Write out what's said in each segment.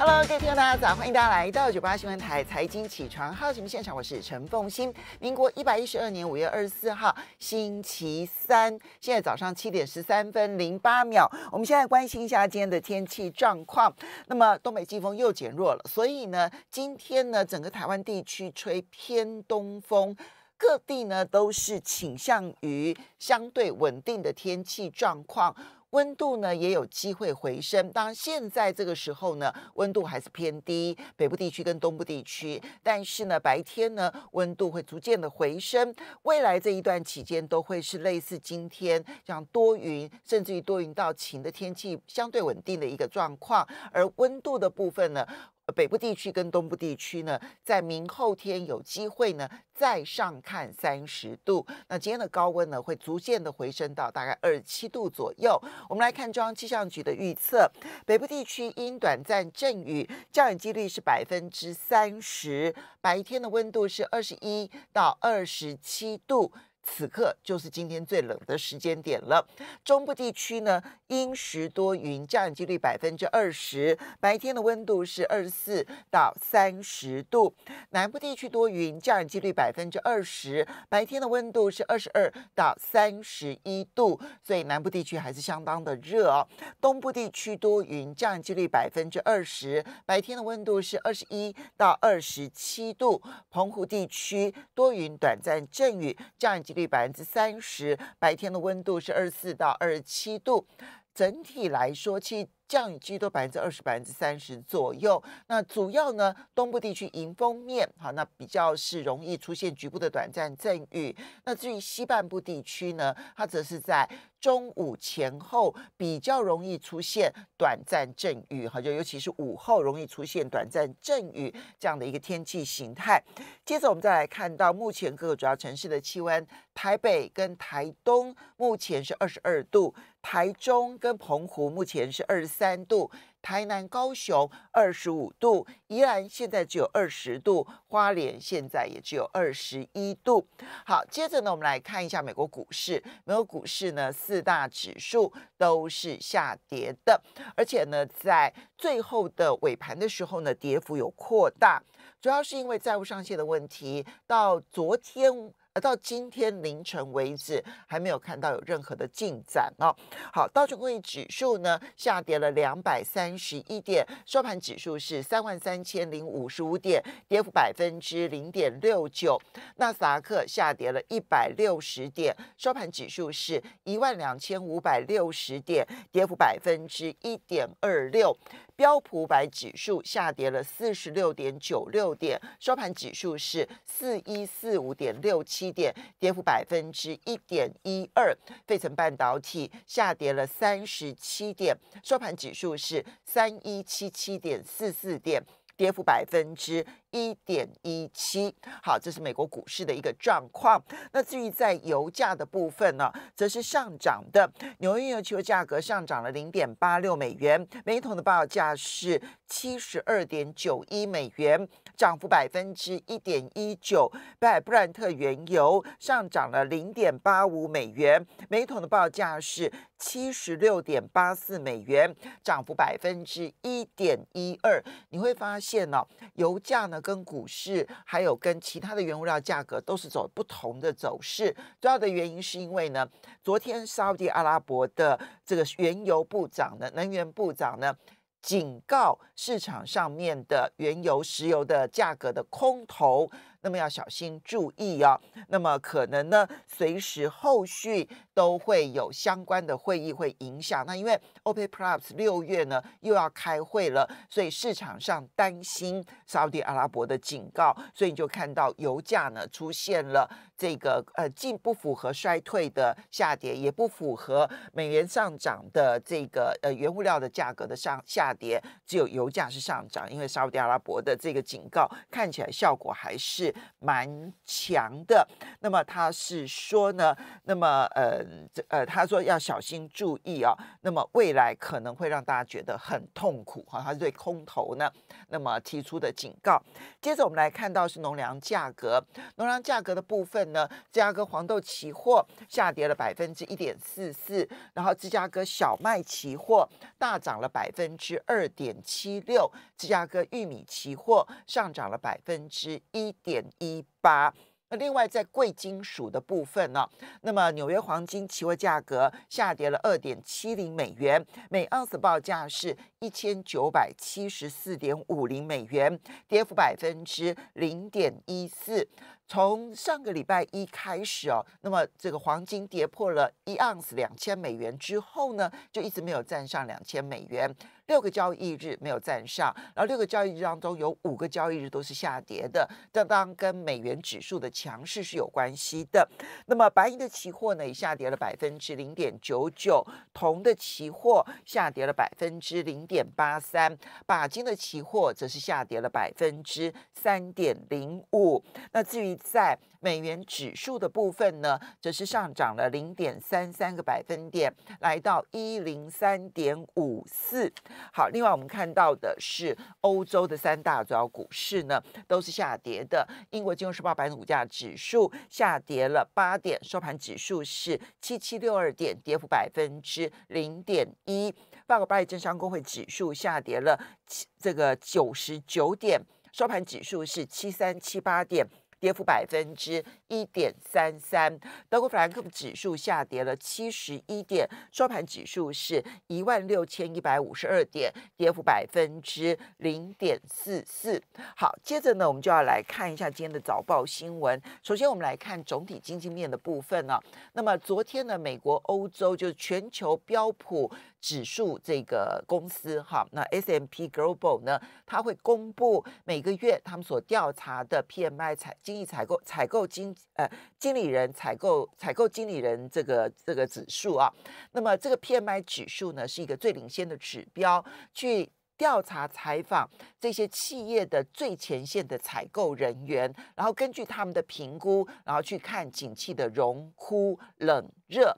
Hello，各位听众大家早，欢迎大家来到九八新闻台财经起床号节目现场，我是陈凤欣。民国一百一十二年五月二十四号，星期三，现在早上七点十三分零八秒。我们现在关心一下今天的天气状况。那么东北季风又减弱了，所以呢，今天呢，整个台湾地区吹偏东风，各地呢都是倾向于相对稳定的天气状况。温度呢也有机会回升，当然现在这个时候呢温度还是偏低，北部地区跟东部地区，但是呢白天呢温度会逐渐的回升，未来这一段期间都会是类似今天这样多云，甚至于多云到晴的天气相对稳定的一个状况，而温度的部分呢。北部地区跟东部地区呢，在明后天有机会呢，再上看三十度。那今天的高温呢，会逐渐的回升到大概二十七度左右。我们来看中央气象局的预测，北部地区因短暂阵雨，降雨几率是百分之三十，白天的温度是二十一到二十七度。此刻就是今天最冷的时间点了。中部地区呢阴时多云，降雨几率百分之二十，白天的温度是二十四到三十度。南部地区多云，降雨几率百分之二十，白天的温度是二十二到三十一度，所以南部地区还是相当的热哦。东部地区多云，降雨几率百分之二十，白天的温度是二十一到二十七度。澎湖地区多云，短暂阵雨，降雨几率。率百分之三十，白天的温度是二十四到二十七度，整体来说其。降雨几率都百分之二十、百分之三十左右。那主要呢，东部地区迎风面，好，那比较是容易出现局部的短暂阵雨。那至于西半部地区呢，它则是在中午前后比较容易出现短暂阵雨，哈，就尤其是午后容易出现短暂阵雨这样的一个天气形态。接着我们再来看到目前各个主要城市的气温，台北跟台东目前是二十二度。台中跟澎湖目前是二十三度，台南、高雄二十五度，宜兰现在只有二十度，花莲现在也只有二十一度。好，接着呢，我们来看一下美国股市。美国股市呢，四大指数都是下跌的，而且呢，在最后的尾盘的时候呢，跌幅有扩大，主要是因为债务上限的问题。到昨天。到今天凌晨为止，还没有看到有任何的进展哦。好，道琼工业指数呢下跌了两百三十一点，收盘指数是三万三千零五十五点，跌幅百分之零点六九。纳斯达克下跌了一百六十点，收盘指数是一万两千五百六十点，跌幅百分之一点二六。标普百指数下跌了四十六点九六点，收盘指数是四一四五点六七点，跌幅百分之一点一二。费城半导体下跌了三十七点，收盘指数是三一七七点四四点。跌幅百分之一点一七，好，这是美国股市的一个状况。那至于在油价的部分呢，则是上涨的，纽约原油价格上涨了零点八六美元，每桶的报价是七十二点九一美元。涨幅百分之一点一九，拜布兰特原油上涨了零点八五美元，每桶的报价是七十六点八四美元，涨幅百分之一点一二。你会发现呢，油价呢跟股市还有跟其他的原物料价格都是走不同的走势，主要的原因是因为呢，昨天沙特阿拉伯的这个原油部长呢，能源部长呢。警告市场上面的原油、石油的价格的空头。那么要小心注意哦。那么可能呢，随时后续都会有相关的会议会影响。那因为 OPEC Plus 六月呢又要开会了，所以市场上担心沙特阿拉伯的警告，所以你就看到油价呢出现了这个呃，既不符合衰退的下跌，也不符合美元上涨的这个呃，原物料的价格的上下跌，只有油价是上涨，因为沙特阿拉伯的这个警告看起来效果还是。蛮强的。那么他是说呢？那么呃，呃，他说要小心注意啊。那么未来可能会让大家觉得很痛苦哈。他是对空头呢，那么提出的警告。接着我们来看到是农粮价格，农粮价格的部分呢，芝加哥黄豆期货下跌了百分之一点四四，然后芝加哥小麦期货大涨了百分之二点七六，芝加哥玉米期货上涨了百分之一点。一八。那另外在贵金属的部分呢？那么纽约黄金期货价格下跌了二点七零美元，每盎司报价是一千九百七十四点五零美元，跌幅百分之零点一四。从上个礼拜一开始哦，那么这个黄金跌破了一盎司两千美元之后呢，就一直没有站上两千美元，六个交易日没有站上，然后六个交易日当中有五个交易日都是下跌的，这当跟美元指数的强势是有关系的。那么白银的期货呢，也下跌了百分之零点九九，铜的期货下跌了百分之零点八三，钯金的期货则是下跌了百分之三点零五。那至于在美元指数的部分呢，则是上涨了零点三三个百分点，来到一零三点五四。好，另外我们看到的是欧洲的三大主要股市呢，都是下跌的。英国金融时报白铜股价指数下跌了八点，收盘指数是七七六二点，跌幅百分之零点一。法国巴黎证商工会指数下跌了七这个九十九点，收盘指数是七三七八点。跌幅百分之一点三三，德国法兰克指数下跌了七十一点，收盘指数是一万六千一百五十二点，跌幅百分之零点四四。好，接着呢，我们就要来看一下今天的早报新闻。首先，我们来看总体经济面的部分呢。那么，昨天呢，美国、欧洲就是全球标普。指数这个公司哈，那 S M P Global 呢，它会公布每个月他们所调查的 P M I 采经济采购采购经呃经理人采购采购经理人这个这个指数啊。那么这个 P M I 指数呢，是一个最领先的指标，去调查采访这些企业的最前线的采购人员，然后根据他们的评估，然后去看景气的荣枯冷热。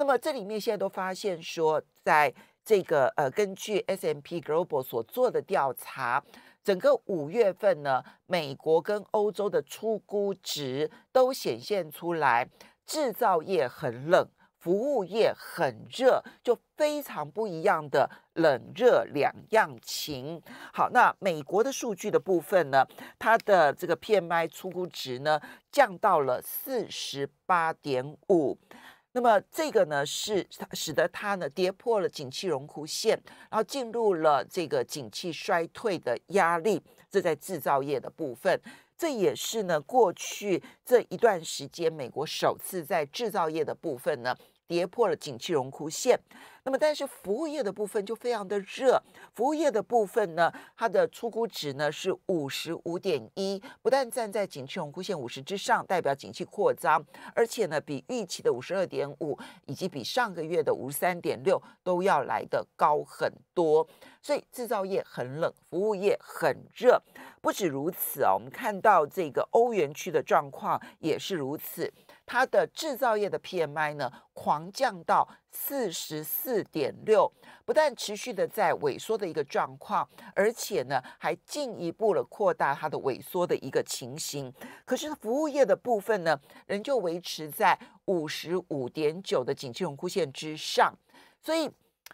那么这里面现在都发现说。在这个呃，根据 S M P Global 所做的调查，整个五月份呢，美国跟欧洲的出估值都显现出来，制造业很冷，服务业很热，就非常不一样的冷热两样情。好，那美国的数据的部分呢，它的这个 P M I 出估值呢，降到了四十八点五。那么这个呢，是使得它呢跌破了景气荣枯线，然后进入了这个景气衰退的压力。这在制造业的部分，这也是呢过去这一段时间美国首次在制造业的部分呢。跌破了景气荣枯线，那么但是服务业的部分就非常的热，服务业的部分呢，它的初估值呢是五十五点一，不但站在景气荣枯线五十之上，代表景气扩张，而且呢比预期的五十二点五，以及比上个月的五三点六都要来的高很多，所以制造业很冷，服务业很热。不止如此啊，我们看到这个欧元区的状况也是如此。它的制造业的 PMI 呢，狂降到四十四点六，不但持续的在萎缩的一个状况，而且呢，还进一步了扩大它的萎缩的一个情形。可是服务业的部分呢，仍旧维持在五十五点九的景气荣枯线之上。所以，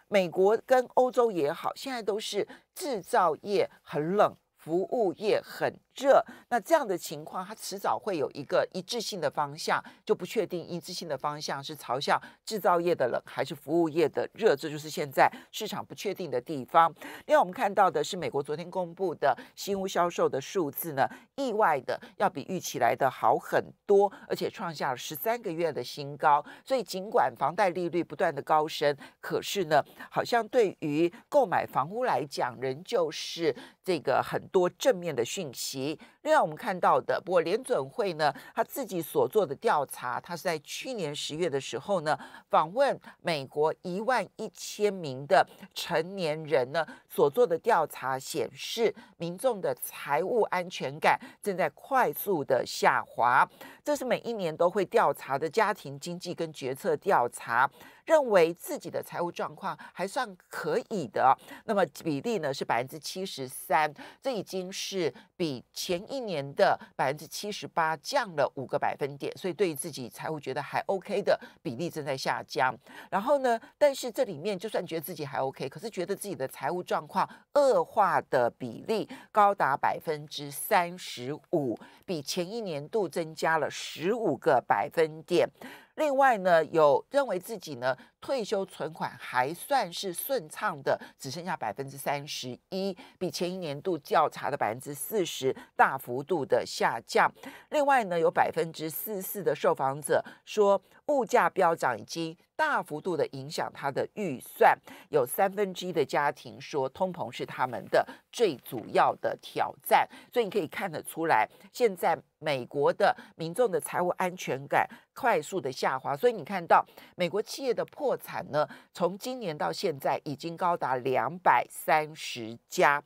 美国跟欧洲也好，现在都是制造业很冷，服务业很。热，那这样的情况，它迟早会有一个一致性的方向，就不确定一致性的方向是朝向制造业的冷，还是服务业的热，这就是现在市场不确定的地方。另外，我们看到的是美国昨天公布的新屋销售的数字呢，意外的要比预期来的好很多，而且创下了十三个月的新高。所以，尽管房贷利率不断的高升，可是呢，好像对于购买房屋来讲，仍旧是这个很多正面的讯息。另外，我们看到的，不过联准会呢，他自己所做的调查，他是在去年十月的时候呢，访问美国一万一千名的成年人呢所做的调查，显示民众的财务安全感正在快速的下滑。这是每一年都会调查的家庭经济跟决策调查。认为自己的财务状况还算可以的，那么比例呢是百分之七十三，这已经是比前一年的百分之七十八降了五个百分点，所以对于自己财务觉得还 OK 的比例正在下降。然后呢，但是这里面就算觉得自己还 OK，可是觉得自己的财务状况恶化的比例高达百分之三十五，比前一年度增加了十五个百分点。另外呢，有认为自己呢。退休存款还算是顺畅的，只剩下百分之三十一，比前一年度较差的百分之四十大幅度的下降。另外呢，有百分之四四的受访者说物价飙涨已经大幅度的影响他的预算。有三分之一的家庭说通膨是他们的最主要的挑战。所以你可以看得出来，现在美国的民众的财务安全感快速的下滑。所以你看到美国企业的破。产呢，从今年到现在已经高达两百三十家，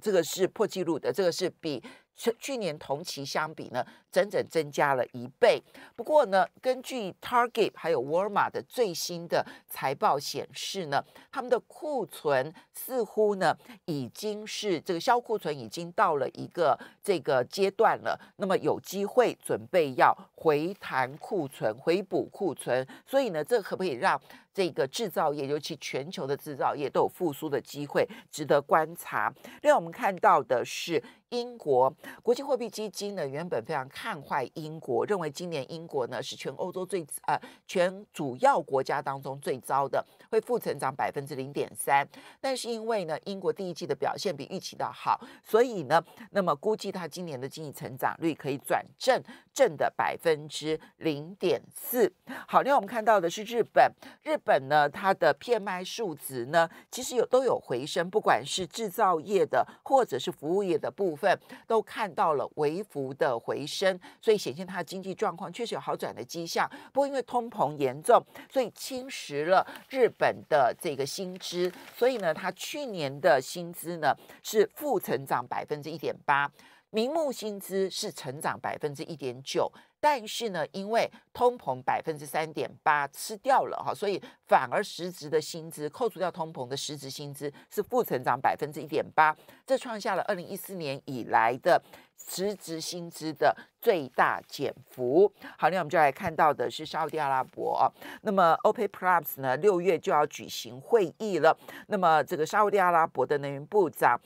这个是破纪录的，这个是比去去年同期相比呢，整整增加了一倍。不过呢，根据 Target 还有沃尔玛的最新的财报显示呢，他们的库存似乎呢已经是这个销库存已经到了一个这个阶段了，那么有机会准备要回弹库存、回补库存，所以呢，这可不可以让。这个制造业，尤其全球的制造业，都有复苏的机会，值得观察。另外，我们看到的是。英国国际货币基金呢，原本非常看坏英国，认为今年英国呢是全欧洲最呃全主要国家当中最糟的，会负成长百分之零点三。但是因为呢，英国第一季的表现比预期的好，所以呢，那么估计它今年的经济成长率可以转正，正的百分之零点四。好，另外我们看到的是日本，日本呢，它的 p i 卖数值呢，其实有都有回升，不管是制造业的或者是服务业的部分。都看到了微幅的回升，所以显现它的经济状况确实有好转的迹象。不过因为通膨严重，所以侵蚀了日本的这个薪资，所以呢，它去年的薪资呢是负成长百分之一点八。明目薪资是成长百分之一点九，但是呢，因为通膨百分之三点八吃掉了哈，所以反而实质的薪资，扣除掉通膨的实质薪资是负成长百分之一点八，这创下了二零一四年以来的实质薪资的最大减幅。好，那我们就来看到的是沙特阿拉伯啊，那么 OPEC Plus 呢，六月就要举行会议了，那么这个沙特阿拉伯的能源部长。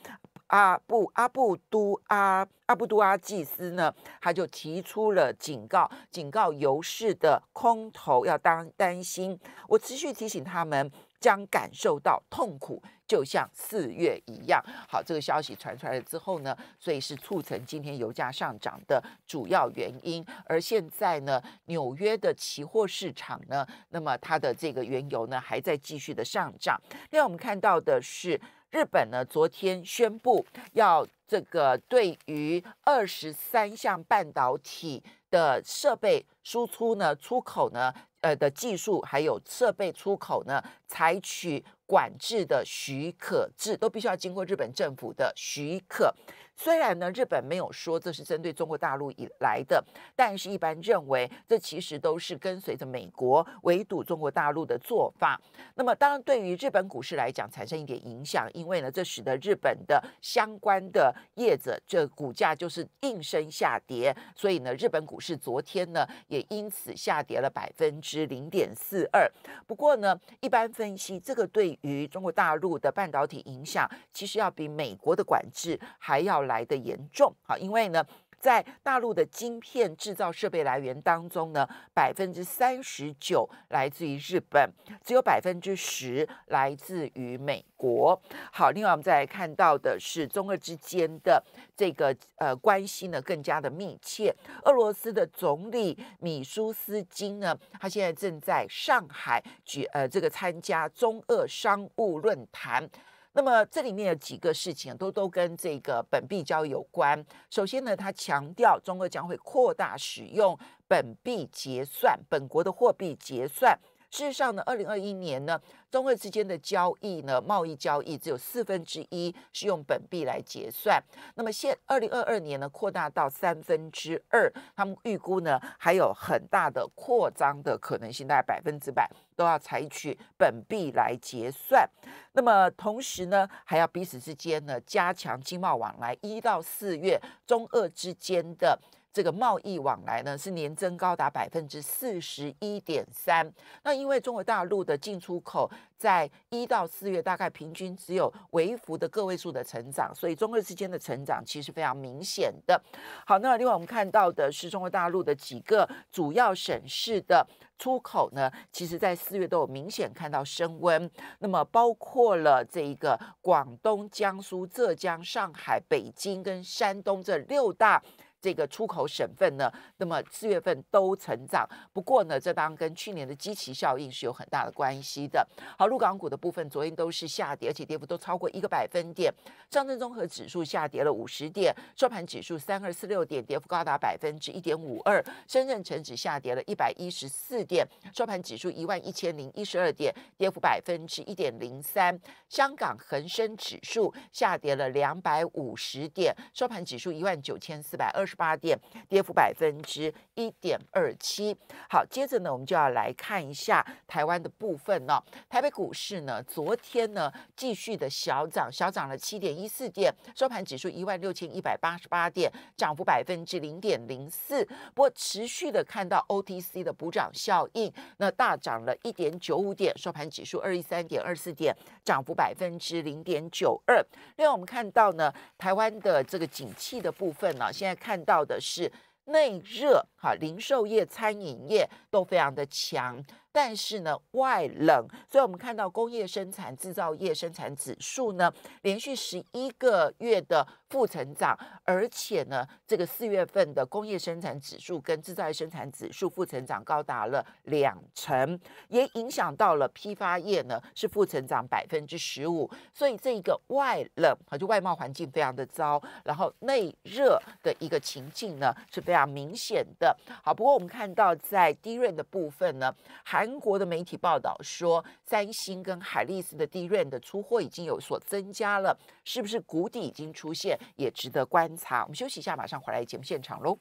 阿布阿布都阿阿布都阿祭斯呢，他就提出了警告，警告油市的空头要当担心。我持续提醒他们将感受到痛苦，就像四月一样。好，这个消息传出来之后呢，所以是促成今天油价上涨的主要原因。而现在呢，纽约的期货市场呢，那么它的这个原油呢，还在继续的上涨。另外，我们看到的是。日本呢，昨天宣布要这个对于二十三项半导体的设备输出呢、出口呢、呃的技术还有设备出口呢，采取管制的许可制，都必须要经过日本政府的许可。虽然呢，日本没有说这是针对中国大陆以来的，但是一般认为这其实都是跟随着美国围堵中国大陆的做法。那么当然，对于日本股市来讲，产生一点影响，因为呢，这使得日本的相关的业者这股价就是应声下跌，所以呢，日本股市昨天呢也因此下跌了百分之零点四二。不过呢，一般分析这个对于中国大陆的半导体影响，其实要比美国的管制还要。来的严重好，因为呢，在大陆的晶片制造设备来源当中呢，百分之三十九来自于日本，只有百分之十来自于美国。好，另外我们再来看到的是中俄之间的这个呃关系呢，更加的密切。俄罗斯的总理米舒斯金呢，他现在正在上海举呃这个参加中俄商务论坛。那么这里面有几个事情都都跟这个本币交易有关。首先呢，他强调中国将会扩大使用本币结算，本国的货币结算。事实上呢，二零二一年呢，中俄之间的交易呢，贸易交易只有四分之一是用本币来结算。那么现二零二二年呢，扩大到三分之二。他们预估呢，还有很大的扩张的可能性，大概百分之百都要采取本币来结算。那么同时呢，还要彼此之间呢，加强经贸往来。一到四月，中俄之间的这个贸易往来呢，是年增高达百分之四十一点三。那因为中国大陆的进出口在一到四月大概平均只有微幅的个位数的成长，所以中日之间的成长其实非常明显的。好，那另外我们看到的是中国大陆的几个主要省市的出口呢，其实在四月都有明显看到升温。那么包括了这一个广东、江苏、浙江、上海、北京跟山东这六大。这个出口省份呢，那么四月份都成长。不过呢，这当跟去年的积期效应是有很大的关系的。好，沪港股的部分，昨天都是下跌，而且跌幅都超过一个百分点。上证综合指数下跌了五十点，收盘指数三二四六点，跌幅高达百分之一点五二。深圳成指下跌了一百一十四点，收盘指数一万一千零一十二点，跌幅百分之一点零三。香港恒生指数下跌了两百五十点，收盘指数一万九千四百二十八点，跌幅百分之一点二七。好，接着呢，我们就要来看一下台湾的部分呢。台北股市呢，昨天呢继续的小涨，小涨了七点一四点，收盘指数一万六千一百八十八点，涨幅百分之零点零四。不过持续的看到 OTC 的补涨效应，那大涨了一点九五点，收盘指数二一三点二四点，涨幅百分之零点九二。另外，我们看到呢，台湾的这个景气的部分呢，现在看。到的是内热，哈，零售业、餐饮业都非常的强。但是呢，外冷，所以我们看到工业生产、制造业生产指数呢，连续十一个月的负成长，而且呢，这个四月份的工业生产指数跟制造业生产指数负成长高达了两成，也影响到了批发业呢，是负成长百分之十五。所以这一个外冷，就外贸环境非常的糟，然后内热的一个情境呢是非常明显的。好，不过我们看到在低润的部分呢，还。韩国的媒体报道说，三星跟海力士的 DRAM 的出货已经有所增加了，是不是谷底已经出现？也值得观察。我们休息一下，马上回来节目现场喽。